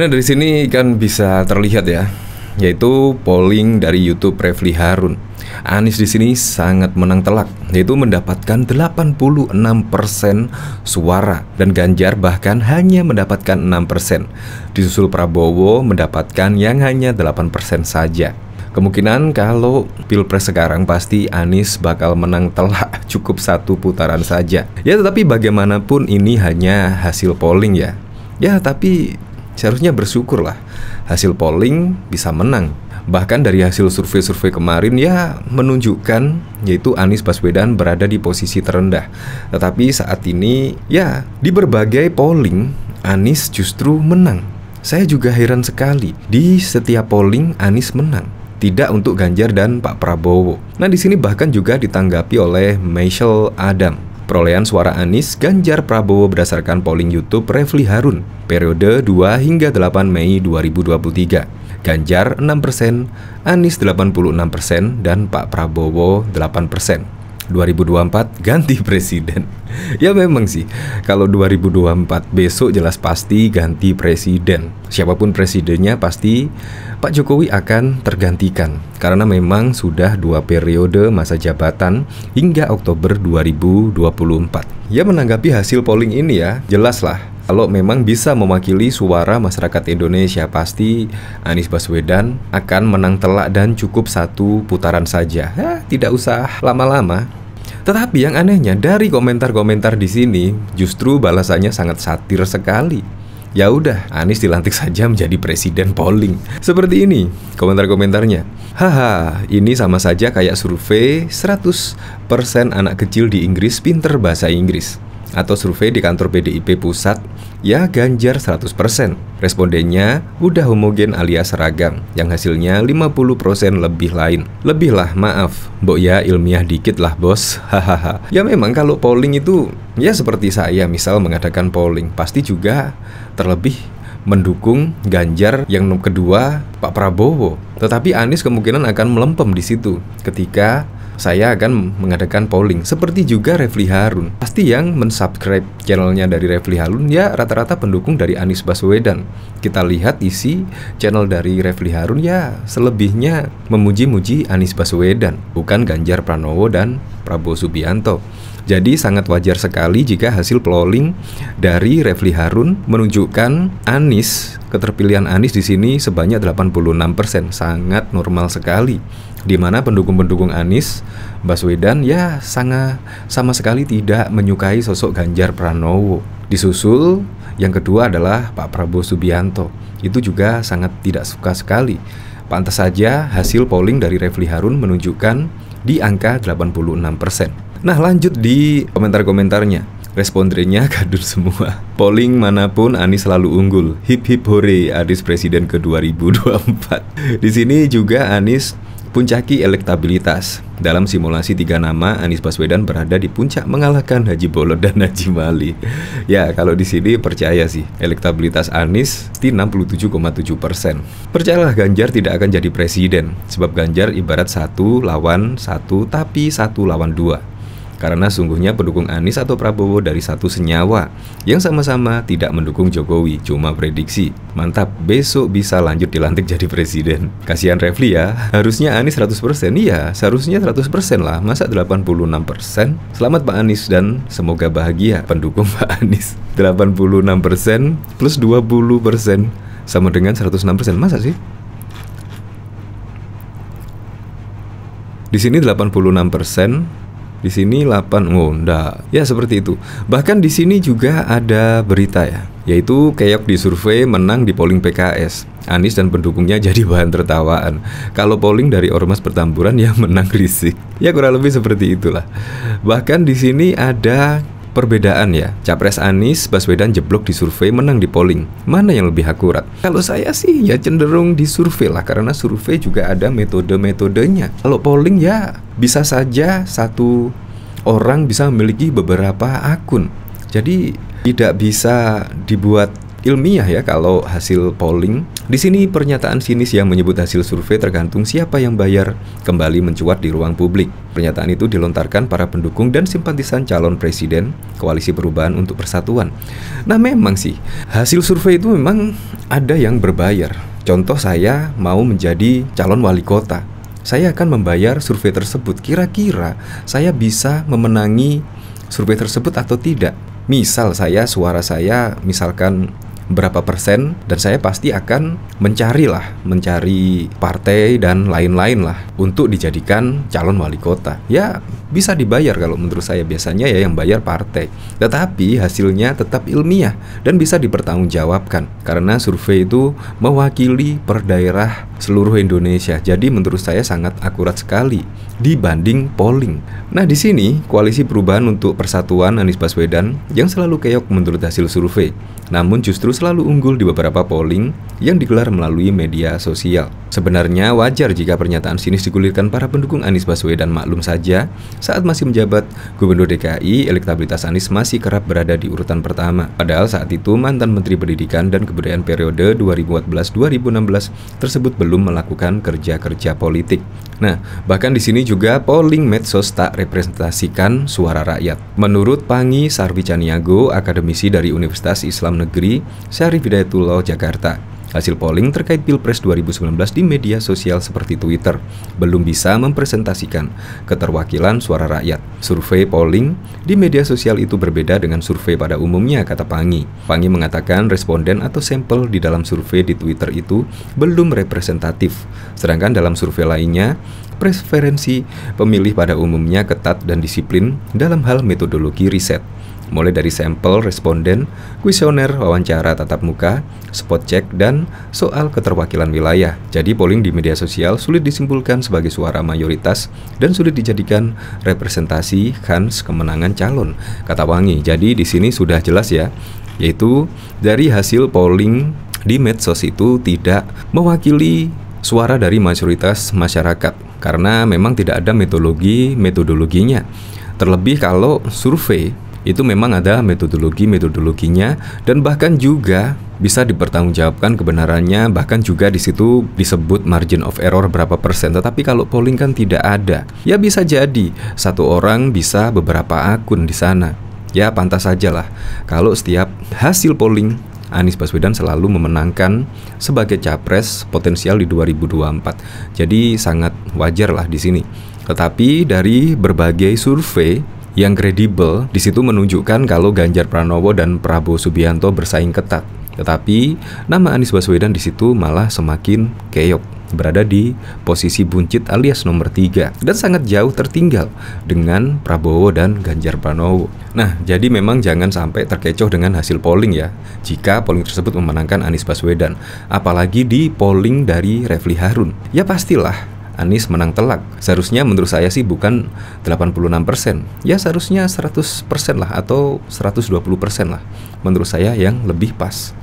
Nah dari sini kan bisa terlihat ya, yaitu polling dari YouTube Refli Harun. Anies di sini sangat menang telak, yaitu mendapatkan 86% suara dan Ganjar bahkan hanya mendapatkan 6%. Disusul Prabowo mendapatkan yang hanya 8% saja. Kemungkinan kalau pilpres sekarang pasti Anies bakal menang telak cukup satu putaran saja. Ya tetapi bagaimanapun ini hanya hasil polling ya. Ya tapi seharusnya bersyukur lah hasil polling bisa menang. Bahkan dari hasil survei-survei kemarin ya menunjukkan yaitu Anies Baswedan berada di posisi terendah. Tetapi saat ini ya di berbagai polling Anies justru menang. Saya juga heran sekali di setiap polling Anies menang tidak untuk Ganjar dan Pak Prabowo. Nah, di sini bahkan juga ditanggapi oleh Michelle Adam Perolehan suara Anies Ganjar Prabowo berdasarkan polling YouTube Refli Harun periode 2 hingga 8 Mei 2023. Ganjar 6%, Anies 86%, dan Pak Prabowo 8%. 2024 ganti presiden. ya memang sih, kalau 2024 besok jelas pasti ganti presiden. Siapapun presidennya pasti Pak Jokowi akan tergantikan karena memang sudah dua periode masa jabatan hingga Oktober 2024. Ya menanggapi hasil polling ini ya, jelaslah kalau memang bisa mewakili suara masyarakat Indonesia, pasti Anies Baswedan akan menang telak dan cukup satu putaran saja. Hah, ya, tidak usah lama-lama. Tetapi yang anehnya dari komentar-komentar di sini justru balasannya sangat satir sekali. Ya udah, Anies dilantik saja menjadi presiden polling. Seperti ini komentar-komentarnya. Haha, ini sama saja kayak survei 100% anak kecil di Inggris pinter bahasa Inggris atau survei di kantor PDIP pusat, ya Ganjar 100%. Respondennya udah homogen alias seragam, yang hasilnya 50% lebih lain. Lebih lah, maaf. Mbok ya ilmiah dikit lah bos, hahaha. ya memang kalau polling itu, ya seperti saya misal mengadakan polling, pasti juga terlebih mendukung Ganjar yang kedua Pak Prabowo. Tetapi Anies kemungkinan akan melempem di situ ketika saya akan mengadakan polling. Seperti juga Refli Harun. Pasti yang mensubscribe channelnya dari Refli Harun ya rata-rata pendukung dari Anies Baswedan. Kita lihat isi channel dari Refli Harun ya selebihnya memuji-muji Anies Baswedan, bukan Ganjar Pranowo dan Prabowo Subianto. Jadi sangat wajar sekali jika hasil polling dari Refli Harun menunjukkan Anies, keterpilihan Anies di sini sebanyak 86%, persen, sangat normal sekali. Di mana pendukung-pendukung Anies Baswedan ya sangat sama sekali tidak menyukai sosok Ganjar Pranowo. Disusul yang kedua adalah Pak Prabowo Subianto. Itu juga sangat tidak suka sekali. Pantas saja hasil polling dari Refli Harun menunjukkan di angka 86 persen. Nah lanjut di komentar-komentarnya respondennya kadun semua. Polling manapun Anies selalu unggul. Hip hip hore Anies presiden ke 2024. Di sini juga Anies puncaki elektabilitas. Dalam simulasi tiga nama, Anies Baswedan berada di puncak mengalahkan Haji Bolot dan Haji Mali. Ya, kalau di sini percaya sih, elektabilitas Anies di 67,7 persen. Percayalah Ganjar tidak akan jadi presiden, sebab Ganjar ibarat satu lawan satu, tapi satu lawan dua karena sungguhnya pendukung Anies atau Prabowo dari satu senyawa yang sama-sama tidak mendukung Jokowi, cuma prediksi. Mantap, besok bisa lanjut dilantik jadi presiden. Kasihan Refli ya, harusnya Anies 100% iya, seharusnya 100% lah, masa 86%? Selamat Pak Anies dan semoga bahagia pendukung Pak Anies. 86% plus 20% sama dengan 106%, masa sih? Di sini 86% di sini 8 oh enggak ya seperti itu bahkan di sini juga ada berita ya yaitu Keok di survei menang di polling PKS Anies dan pendukungnya jadi bahan tertawaan kalau polling dari ormas pertamburan yang menang risik ya kurang lebih seperti itulah bahkan di sini ada Perbedaan ya, Capres Anies Baswedan jeblok di survei menang di polling. Mana yang lebih akurat? Kalau saya sih ya cenderung di survei lah karena survei juga ada metode-metodenya. Kalau polling ya bisa saja satu orang bisa memiliki beberapa akun. Jadi tidak bisa dibuat ilmiah ya kalau hasil polling. Di sini pernyataan sinis yang menyebut hasil survei tergantung siapa yang bayar kembali mencuat di ruang publik. Pernyataan itu dilontarkan para pendukung dan simpatisan calon presiden Koalisi Perubahan untuk Persatuan. Nah, memang sih hasil survei itu memang ada yang berbayar. Contoh saya mau menjadi calon wali kota. Saya akan membayar survei tersebut. Kira-kira saya bisa memenangi survei tersebut atau tidak? Misal saya suara saya misalkan berapa persen dan saya pasti akan mencari lah, mencari partai dan lain-lain lah untuk dijadikan calon wali kota. Ya bisa dibayar kalau menurut saya biasanya ya yang bayar partai. Tetapi hasilnya tetap ilmiah dan bisa dipertanggungjawabkan karena survei itu mewakili per daerah seluruh Indonesia. Jadi menurut saya sangat akurat sekali dibanding polling. Nah, di sini koalisi perubahan untuk persatuan Anies Baswedan yang selalu keok menurut hasil survei. Namun justru selalu unggul di beberapa polling yang digelar melalui media sosial. Sebenarnya wajar jika pernyataan sinis digulirkan para pendukung Anies Baswedan maklum saja saat masih menjabat Gubernur DKI, elektabilitas Anies masih kerap berada di urutan pertama. Padahal saat itu mantan Menteri Pendidikan dan Kebudayaan periode 2014-2016 tersebut belum melakukan kerja-kerja politik. Nah, bahkan di sini juga polling medsos tak representasikan suara rakyat. Menurut Pangi Sarwi akademisi dari Universitas Islam Negeri, Syarif Hidayatullah, Jakarta. Hasil polling terkait Pilpres 2019 di media sosial seperti Twitter belum bisa mempresentasikan keterwakilan suara rakyat. Survei polling di media sosial itu berbeda dengan survei pada umumnya, kata Pangi. Pangi mengatakan responden atau sampel di dalam survei di Twitter itu belum representatif. Sedangkan dalam survei lainnya, preferensi pemilih pada umumnya ketat dan disiplin dalam hal metodologi riset mulai dari sampel responden, kuesioner, wawancara tatap muka, spot check, dan soal keterwakilan wilayah. Jadi polling di media sosial sulit disimpulkan sebagai suara mayoritas dan sulit dijadikan representasi kans kemenangan calon, kata Wangi. Jadi di sini sudah jelas ya, yaitu dari hasil polling di medsos itu tidak mewakili suara dari mayoritas masyarakat karena memang tidak ada metodologi metodologinya. Terlebih kalau survei itu memang ada metodologi-metodologinya dan bahkan juga bisa dipertanggungjawabkan kebenarannya bahkan juga di situ disebut margin of error berapa persen tetapi kalau polling kan tidak ada ya bisa jadi satu orang bisa beberapa akun di sana ya pantas sajalah kalau setiap hasil polling Anies Baswedan selalu memenangkan sebagai capres potensial di 2024. Jadi sangat wajar lah di sini. Tetapi dari berbagai survei yang kredibel di situ menunjukkan kalau Ganjar Pranowo dan Prabowo Subianto bersaing ketat. Tetapi nama Anies Baswedan di situ malah semakin keok berada di posisi buncit alias nomor 3 dan sangat jauh tertinggal dengan Prabowo dan Ganjar Pranowo. Nah, jadi memang jangan sampai terkecoh dengan hasil polling ya. Jika polling tersebut memenangkan Anies Baswedan, apalagi di polling dari Refli Harun. Ya pastilah Anies menang telak. Seharusnya menurut saya sih bukan 86%. Ya seharusnya 100% lah atau 120% lah. Menurut saya yang lebih pas.